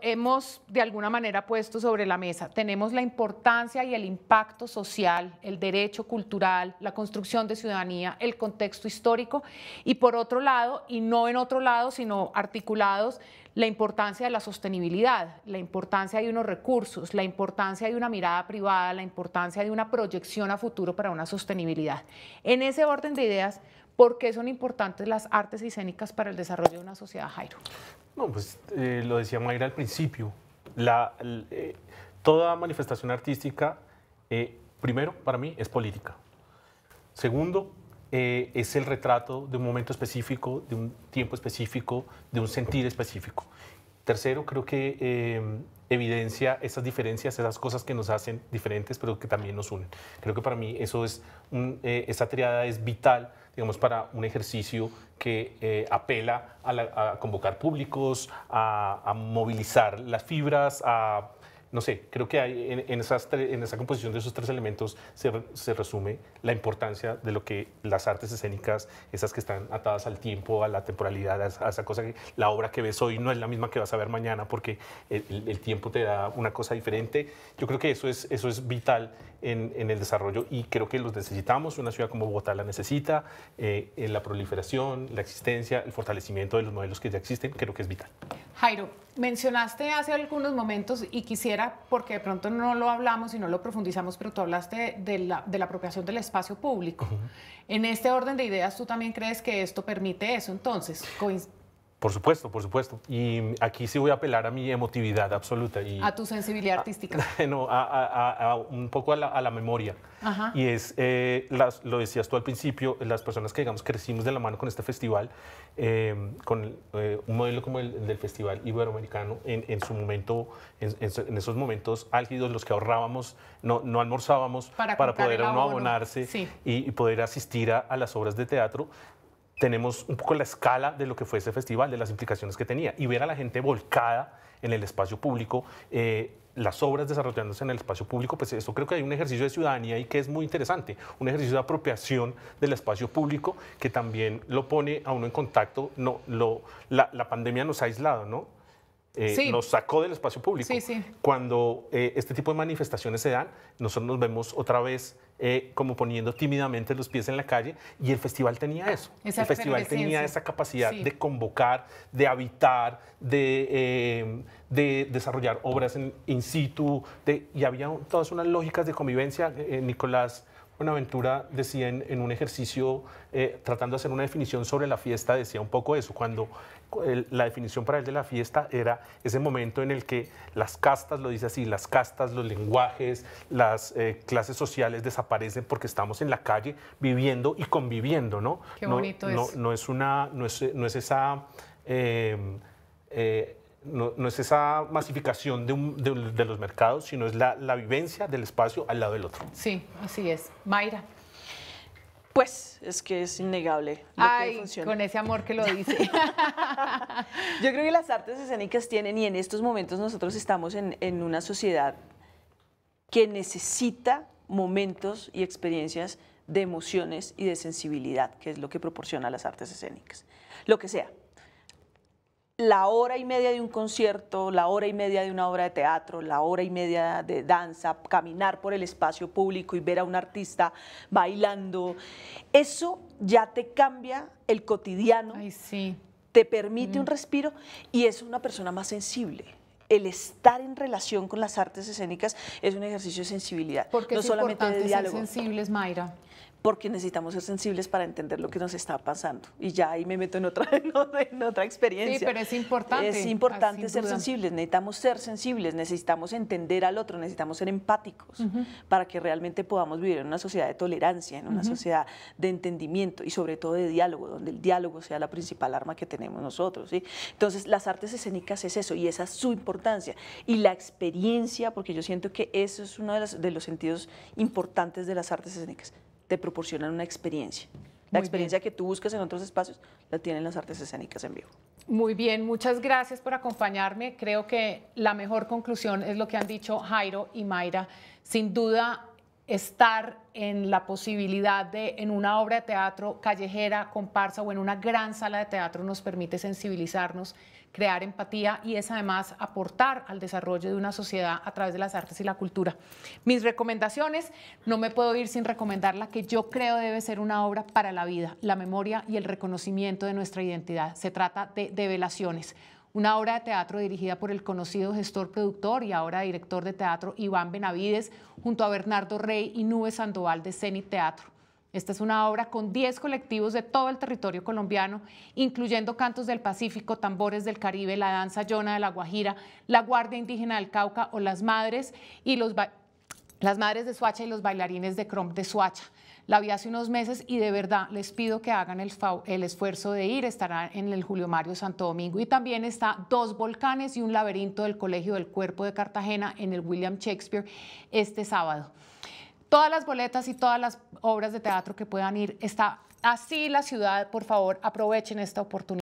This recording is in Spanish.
hemos de alguna manera puesto sobre la mesa. Tenemos la importancia y el impacto social, el derecho cultural, la construcción de ciudadanía, el contexto histórico y por otro lado, y no en otro lado, sino articulados, la importancia de la sostenibilidad, la importancia de unos recursos, la importancia de una mirada privada, la importancia de una proyección a futuro para una sostenibilidad. En ese orden de ideas, ¿por qué son importantes las artes escénicas para el desarrollo de una sociedad, Jairo? No, pues eh, lo decía Mayra al principio. La, eh, toda manifestación artística, eh, primero, para mí, es política. Segundo, es el retrato de un momento específico, de un tiempo específico, de un sentir específico. Tercero, creo que evidencia esas diferencias, esas cosas que nos hacen diferentes, pero que también nos unen. Creo que para mí eso es, eh, triada es vital, digamos, para un ejercicio que eh, apela a, convocar públicos, a, a movilizar las fibras, a no sé, creo que hay en, en esa composición de esos tres elementos se, resume la importancia de lo que las artes escénicas, esas que están atadas al tiempo, a la temporalidad, a, esa cosa que la obra que ves hoy no es la misma que vas a ver mañana porque el, tiempo te da una cosa diferente. Yo creo que eso es, eso es vital en, el desarrollo y creo que los necesitamos. Una ciudad como Bogotá la necesita, eh, en la proliferación, la existencia, el fortalecimiento de los modelos que ya existen, creo que es vital. Jairo, Mencionaste hace algunos momentos y quisiera, porque de pronto no lo hablamos y no lo profundizamos, pero tú hablaste de la, apropiación del espacio público. En este orden de ideas, ¿tú también crees que esto permite eso? Entonces, por supuesto, por supuesto. Y aquí sí voy a apelar a mi emotividad absoluta. Y a tu sensibilidad artística. No, un poco a la, memoria. Ajá. Y es, eh, las, lo decías tú al principio, las personas que, digamos, crecimos de la mano con este festival, em, con eh, un modelo como el del Festival Iberoamericano, en, su momento, en, esos momentos álgidos, los que ahorrábamos, no, no almorzábamos para, poder no abonarse y, y, poder asistir a, las obras de teatro, tenemos un poco la escala de lo que fue ese festival, de las implicaciones que tenía, y ver a la gente volcada en el espacio público, eh, las obras desarrollándose en el espacio público, pues eso creo que hay un ejercicio de ciudadanía y que es muy interesante, un ejercicio de apropiación del espacio público que también lo pone a uno en contacto, no, lo, la, pandemia nos ha aislado, ¿no? Eh, sí. nos sacó del espacio público. Sí, sí. Cuando eh, este tipo de manifestaciones se dan, nosotros nos vemos otra vez eh, como poniendo tímidamente los pies en la calle, y el festival tenía ah, eso. el festival tenía esa capacidad de convocar, de habitar, de, em, desarrollar obras in situ, y había todas unas lógicas de convivencia. Eh, eh, Nicolás Buenaventura decía en, un ejercicio, eh, tratando de hacer una definición sobre la fiesta, decía un poco eso, cuando la definición para él de la fiesta era ese momento en el que las castas, lo dice así, las castas, los lenguajes, las eh, clases sociales desaparecen porque estamos en la calle viviendo y conviviendo, ¿no? Qué bonito no, es. No, es una, no es, es esa... Eh, no, es esa masificación de, de, los mercados, sino es la, vivencia del espacio al lado del otro. Sí, así es. Mayra. Pues es que es innegable. Ay, con ese amor que lo dice. Yo creo que las artes escénicas tienen, y en estos momentos nosotros estamos en, en una sociedad que necesita momentos y experiencias de emociones y de sensibilidad, que es lo que proporciona las artes escénicas. Lo que sea, la hora y media de un concierto, la hora y media de una obra de teatro, la hora y media de danza, caminar por el espacio público y ver a un artista bailando, eso ya te cambia el cotidiano, te permite mm. un respiro y es una persona más sensible el estar en relación con las artes escénicas es un ejercicio de sensibilidad. Porque no solamente de diálogo. Ser sensibles, Mayra porque necesitamos ser sensibles para entender lo que nos está pasando. Y ya ahí me meto en otra, en otra experiencia. Sí, pero es importante. Es importante ser sensibles, necesitamos ser sensibles, necesitamos entender al otro, necesitamos ser empáticos para que realmente podamos vivir en una sociedad de tolerancia, en una sociedad de entendimiento y sobre todo de diálogo, donde el diálogo sea la principal arma que tenemos nosotros. Entonces, las artes escénicas es eso y esa es su importancia. Y la experiencia, porque yo siento que eso es uno de los sentidos importantes de las artes escénicas te proporcionan una experiencia. La experiencia que tú buscas en otros espacios la tienen las artes escénicas en vivo. Muy bien, muchas gracias por acompañarme. Creo que la mejor conclusión es lo que han dicho Jairo y Mayra. Sin duda, estar en la posibilidad de, en una obra de teatro callejera, comparsa o en una gran sala de teatro nos permite sensibilizarnos, crear empatía y es además aportar al desarrollo de una sociedad a través de las artes y la cultura. Mis recomendaciones, no me puedo ir sin recomendar la que yo creo debe ser una obra para la vida, la memoria y el reconocimiento de nuestra identidad. Se trata de Develaciones una obra de teatro dirigida por el conocido gestor, productor y ahora director de teatro Iván Benavides, junto a Bernardo Rey y Nube Sandoval de Cenit Teatro. Esta es una obra con 10 colectivos de todo el territorio colombiano, incluyendo cantos del Pacífico, tambores del Caribe, la danza yona de la Guajira, la Guardia Indígena del Cauca o las Madres y los las madres de Suacha y los bailarines de Cromp de Suacha. La vi hace unos meses y de verdad les pido que hagan el, el, esfuerzo de ir. Estará en el Julio Mario Santo Domingo y también está Dos Volcanes y un laberinto del Colegio del Cuerpo de Cartagena en el William Shakespeare este sábado. Todas las boletas y todas las obras de teatro que puedan ir, está así la ciudad. Por favor, aprovechen esta oportunidad.